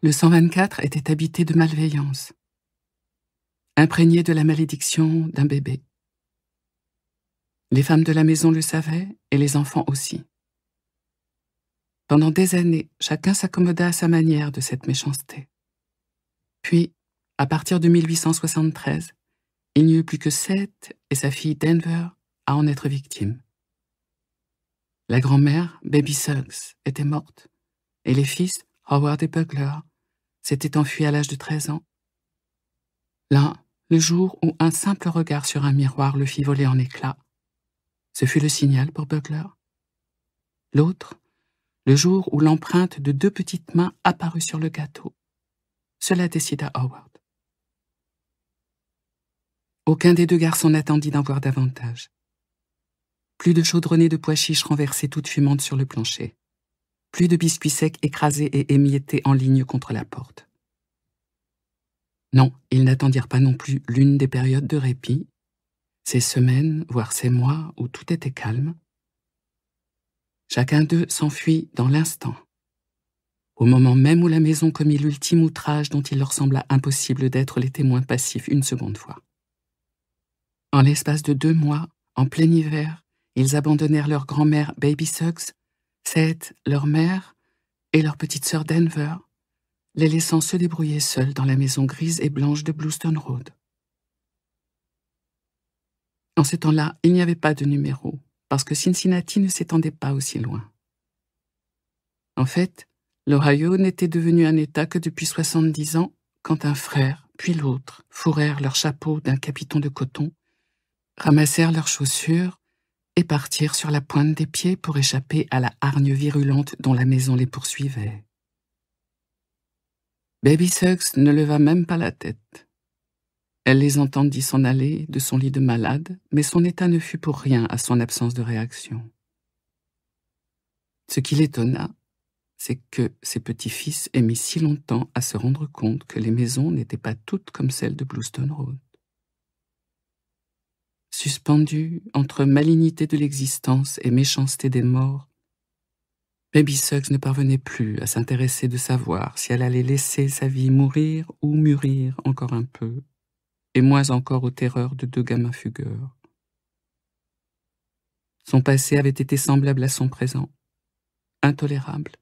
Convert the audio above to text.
le 124 était habité de malveillance, imprégné de la malédiction d'un bébé. Les femmes de la maison le savaient, et les enfants aussi. Pendant des années, chacun s'accommoda à sa manière de cette méchanceté. Puis, à partir de 1873, il n'y eut plus que Seth et sa fille Denver à en être victimes. La grand-mère, Baby Suggs, était morte, et les fils, Howard et Bugler, s'était enfui à l'âge de 13 ans. L'un, le jour où un simple regard sur un miroir le fit voler en éclats. Ce fut le signal pour Buckler. L'autre, le jour où l'empreinte de deux petites mains apparut sur le gâteau. Cela décida Howard. Aucun des deux garçons n'attendit d'en voir davantage. Plus de chaudronnées de pois chiches renversées toutes fumantes sur le plancher plus de biscuits secs écrasés et émiettés en ligne contre la porte. Non, ils n'attendirent pas non plus l'une des périodes de répit, ces semaines, voire ces mois où tout était calme. Chacun d'eux s'enfuit dans l'instant, au moment même où la maison commit l'ultime outrage dont il leur sembla impossible d'être les témoins passifs une seconde fois. En l'espace de deux mois, en plein hiver, ils abandonnèrent leur grand-mère Baby Suggs leur mère, et leur petite sœur Denver, les laissant se débrouiller seuls dans la maison grise et blanche de Bluestone Road. En ces temps-là, il n'y avait pas de numéro, parce que Cincinnati ne s'étendait pas aussi loin. En fait, l'Ohio n'était devenu un État que depuis 70 ans, quand un frère, puis l'autre, fourrèrent leur chapeau d'un capiton de coton, ramassèrent leurs chaussures, et partirent sur la pointe des pieds pour échapper à la hargne virulente dont la maison les poursuivait. Baby Suggs ne leva même pas la tête. Elle les entendit s'en aller de son lit de malade, mais son état ne fut pour rien à son absence de réaction. Ce qui l'étonna, c'est que ses petits-fils aient mis si longtemps à se rendre compte que les maisons n'étaient pas toutes comme celles de Bluestone Road. Suspendue entre malignité de l'existence et méchanceté des morts, Baby Suggs ne parvenait plus à s'intéresser de savoir si elle allait laisser sa vie mourir ou mûrir encore un peu, et moins encore aux terreurs de deux gamins fugueurs. Son passé avait été semblable à son présent, intolérable,